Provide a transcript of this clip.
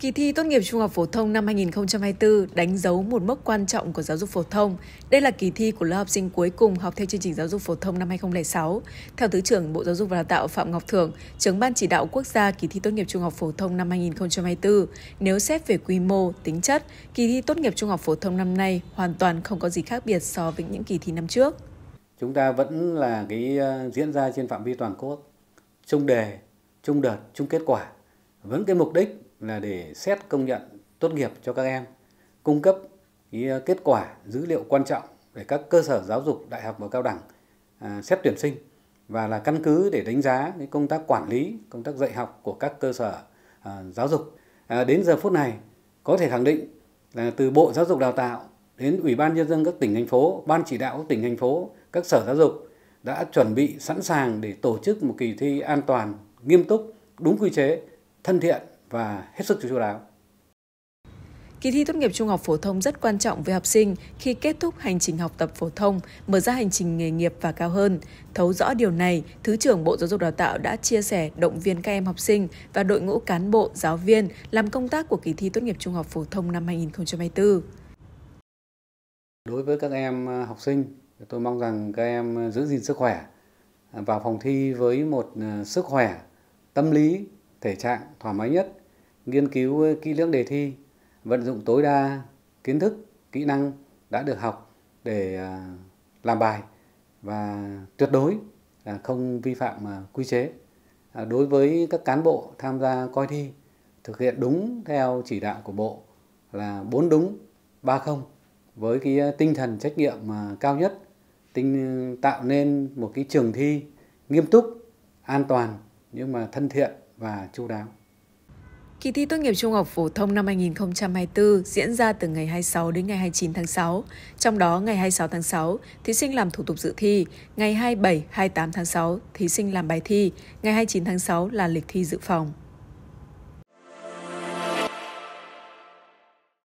Kỳ thi tốt nghiệp trung học phổ thông năm 2024 đánh dấu một mốc quan trọng của giáo dục phổ thông. Đây là kỳ thi của lớp học sinh cuối cùng học theo chương trình giáo dục phổ thông năm 2006. Theo Thứ trưởng Bộ Giáo dục và Đào tạo Phạm Ngọc Thưởng, trưởng Ban chỉ đạo quốc gia kỳ thi tốt nghiệp trung học phổ thông năm 2024, nếu xét về quy mô, tính chất, kỳ thi tốt nghiệp trung học phổ thông năm nay hoàn toàn không có gì khác biệt so với những kỳ thi năm trước. Chúng ta vẫn là cái ờ, diễn ra trên phạm vi toàn quốc, chung đề, chung đợt, chung kết quả. Vẫn cái mục đích là để xét công nhận tốt nghiệp cho các em, cung cấp ờ, kết quả dữ liệu quan trọng để các cơ sở giáo dục đại học và cao đẳng à, xét tuyển sinh và là căn cứ để đánh giá công tác quản lý, công tác dạy học của các cơ sở à, giáo dục. À, đến giờ phút này có thể khẳng định là từ Bộ Giáo dục Đào tạo đến Ủy ban nhân dân các tỉnh thành phố, ban chỉ đạo các tỉnh thành phố, các sở giáo dục đã chuẩn bị sẵn sàng để tổ chức một kỳ thi an toàn, nghiêm túc, đúng quy chế, thân thiện và hết sức chú đáo. Kỳ thi tốt nghiệp trung học phổ thông rất quan trọng với học sinh khi kết thúc hành trình học tập phổ thông, mở ra hành trình nghề nghiệp và cao hơn. Thấu rõ điều này, Thứ trưởng Bộ Giáo dục Đào tạo đã chia sẻ động viên các em học sinh và đội ngũ cán bộ, giáo viên làm công tác của kỳ thi tốt nghiệp trung học phổ thông năm 2024. Đối với các em à, học sinh, tôi mong rằng các em à, giữ gìn sức khỏe, à, vào phòng thi với một sức khỏe tâm lý thể trạng thoải mái nhất, nghiên cứu kỹ lưỡng đề thi, vận dụng tối đa kiến thức, kỹ năng đã được học để à, làm bài và tuyệt đối là không vi phạm à, quy chế. À, đối với các cán bộ tham gia coi thi, thực hiện đúng theo chỉ đạo của Bộ là 4 đúng, 3 không với cái tinh thần trách nhiệm cao nhất, tinh tạo nên một cái trường thi nghiêm túc, an toàn nhưng mà thân thiện và chu đáo. Kỳ thi tốt nghiệp trung học phổ thông năm 2024 diễn ra từ ngày 26 đến ngày 29 tháng 6. Trong đó, ngày 26 tháng 6, thí sinh làm thủ tục dự thi, ngày 27, 28 tháng 6, thí sinh làm bài thi, ngày 29 tháng 6 là lịch thi dự phòng.